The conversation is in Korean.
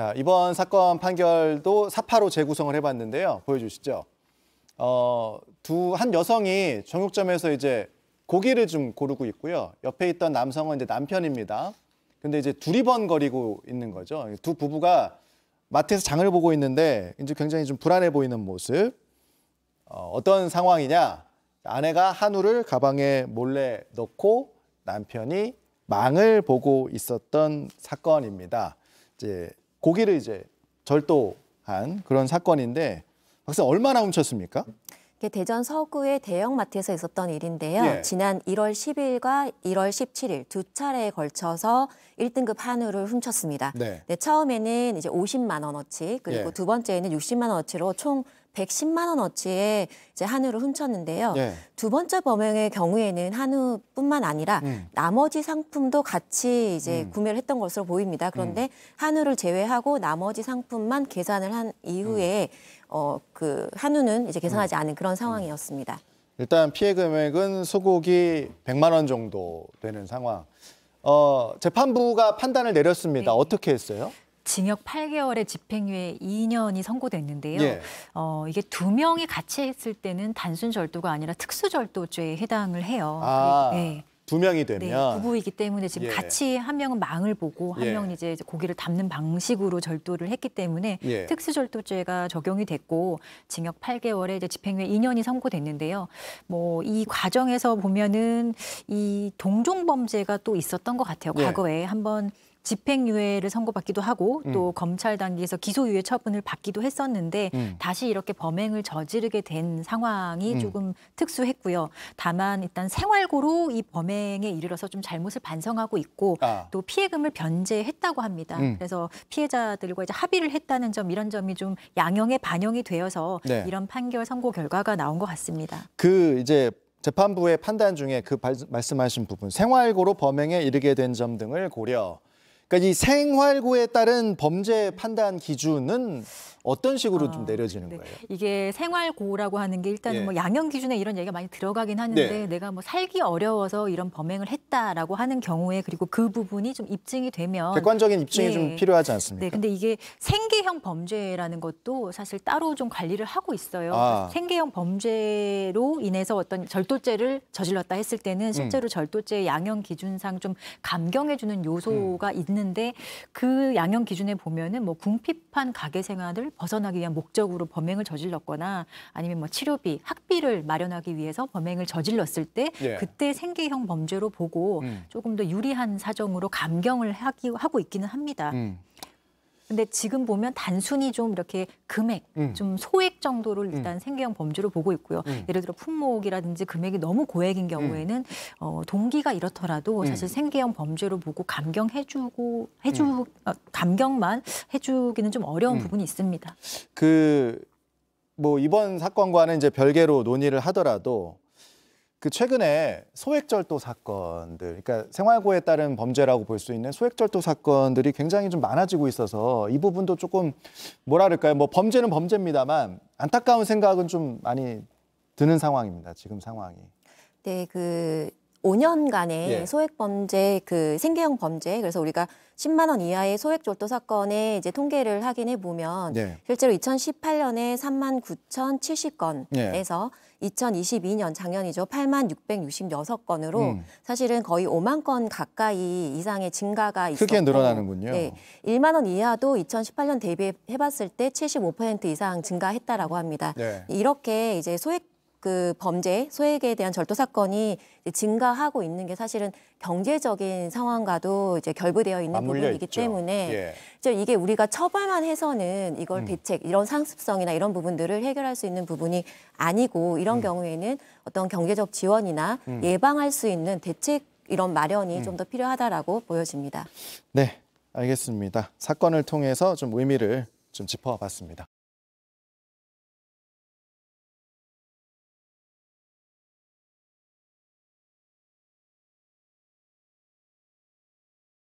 자, 이번 사건 판결도 사파로 재구성을 해봤는데요. 보여주시죠. 어, 두, 한 여성이 정육점에서 이제 고기를 좀 고르고 있고요. 옆에 있던 남성은 이제 남편입니다. 근데 이제 두리번거리고 있는 거죠. 두 부부가 마트에서 장을 보고 있는데 이제 굉장히 좀 불안해 보이는 모습. 어, 어떤 상황이냐? 아내가 한우를 가방에 몰래 넣고 남편이 망을 보고 있었던 사건입니다. 이제 고기를 이제 절도한 그런 사건인데 박사 얼마나 훔쳤습니까? 대전 서구의 대형마트에서 있었던 일인데요. 예. 지난 1월 10일과 1월 17일 두 차례에 걸쳐서 1등급 한우를 훔쳤습니다. 네. 네 처음에는 이제 50만 원어치 그리고 예. 두 번째에는 60만 원어치로 총 110만 원어치의 이제 한우를 훔쳤는데요. 네. 두 번째 범행의 경우에는 한우뿐만 아니라 음. 나머지 상품도 같이 이제 음. 구매를 했던 것으로 보입니다. 그런데 음. 한우를 제외하고 나머지 상품만 계산을 한 이후에 음. 어, 그 한우는 이제 계산하지 음. 않은 그런 음. 상황이었습니다. 일단 피해 금액은 소고기 100만 원 정도 되는 상황. 어, 재판부가 판단을 내렸습니다. 네. 어떻게 했어요? 징역 8개월에 집행유예 2년이 선고됐는데요. 예. 어, 이게 두 명이 같이 했을 때는 단순 절도가 아니라 특수 절도죄에 해당을 해요. 아. 네. 두 명이 되면 네, 부부이기 때문에 지금 예. 같이 한 명은 망을 보고 한 예. 명은 이제 고기를 담는 방식으로 절도를 했기 때문에 예. 특수절도죄가 적용이 됐고 징역 8개월에 이제 집행유예 2년이 선고됐는데요. 뭐 이 과정에서 보면은 이 동종 범죄가 또 있었던 것 같아요. 예. 과거에 한번 집행유예를 선고받기도 하고 음. 또 검찰 단계에서 기소유예 처분을 받기도 했었는데 음. 다시 이렇게 범행을 저지르게 된 상황이 음. 조금 특수했고요. 다만 일단 생활고로 이 범행에 이르러서 좀 잘못을 반성하고 있고 아. 또 피해금을 변제했다고 합니다. 음. 그래서 피해자들과 이제 합의를 했다는 점 이런 점이 좀 양형에 반영이 되어서 네. 이런 판결 선고 결과가 나온 것 같습니다. 그 이제 재판부의 판단 중에 그 말씀하신 부분 생활고로 범행에 이르게 된 점 등을 고려 그러니까 이 생활고에 따른 범죄 판단 기준은 어떤 식으로 아, 좀 내려지는 네. 거예요? 이게 생활고라고 하는 게 일단 예. 뭐 양형 기준에 이런 얘기가 많이 들어가긴 하는데 네. 내가 뭐 살기 어려워서 이런 범행을 했다라고 하는 경우에 그리고 그 부분이 좀 입증이 되면 객관적인 입증이 네. 좀 필요하지 않습니까? 네, 근데 이게 생계형 범죄라는 것도 사실 따로 좀 관리를 하고 있어요. 아. 그러니까 생계형 범죄로 인해서 어떤 절도죄를 저질렀다 했을 때는 실제로 음. 절도죄 양형 기준상 좀 감경해주는 요소가 음. 있는. 많은데 그 양형 기준에 보면은 뭐 궁핍한 가계 생활을 벗어나기 위한 목적으로 범행을 저질렀거나 아니면 뭐 치료비, 학비를 마련하기 위해서 범행을 저질렀을 때 예. 그때 생계형 범죄로 보고 음. 조금 더 유리한 사정으로 감경을 하기 하고 있기는 합니다. 음. 근데 지금 보면 단순히 좀 이렇게 금액, 음. 좀 소액 정도를 음. 일단 음. 생계형 범죄로 보고 있고요. 음. 예를 들어 품목이라든지 금액이 너무 고액인 음. 경우에는 어, 동기가 이렇더라도 음. 사실 생계형 범죄로 보고 감경해주고 해주 어, 감경만 해주기는 좀 어려운 부분이 있습니다. 그 뭐 이번 사건과는 이제 별개로 논의를 하더라도 그 최근에 소액절도 사건들, 그러니까 생활고에 따른 범죄라고 볼 수 있는 소액절도 사건들이 굉장히 좀 많아지고 있어서 이 부분도 조금 뭐라 그럴까요? 뭐 범죄는 범죄입니다만 안타까운 생각은 좀 많이 드는 상황입니다. 지금 상황이. 네, 그 5년간의 예. 소액 범죄 그 생계형 범죄 그래서 우리가 10만 원 이하의 소액 졸도 사건의 이제 통계를 확인해 보면 예. 실제로 2018년에 3만 9천7 0건에서 예. 2022년 작년이죠 8만 666건으로 음. 사실은 거의 5만 건 가까이 이상의 증가가 있었고 크게 늘어나는군요. 네, 1만 원 이하도 2018년 대비해 봤을 때 75% 이상 증가했다라고 합니다. 네. 이렇게 이제 소액 그 범죄, 소액에 대한 절도 사건이 증가하고 있는 게 사실은 경제적인 상황과도 이제 결부되어 있는 부분이기 있죠. 때문에 예. 이게 우리가 처벌만 해서는 이걸 음. 대책, 이런 상습성이나 이런 부분들을 해결할 수 있는 부분이 아니고 이런 음. 경우에는 어떤 경제적 지원이나 음. 예방할 수 있는 대책 이런 마련이 음. 좀더 필요하다라고 보여집니다. 네, 알겠습니다. 사건을 통해서 좀 의미를 좀 짚어봤습니다.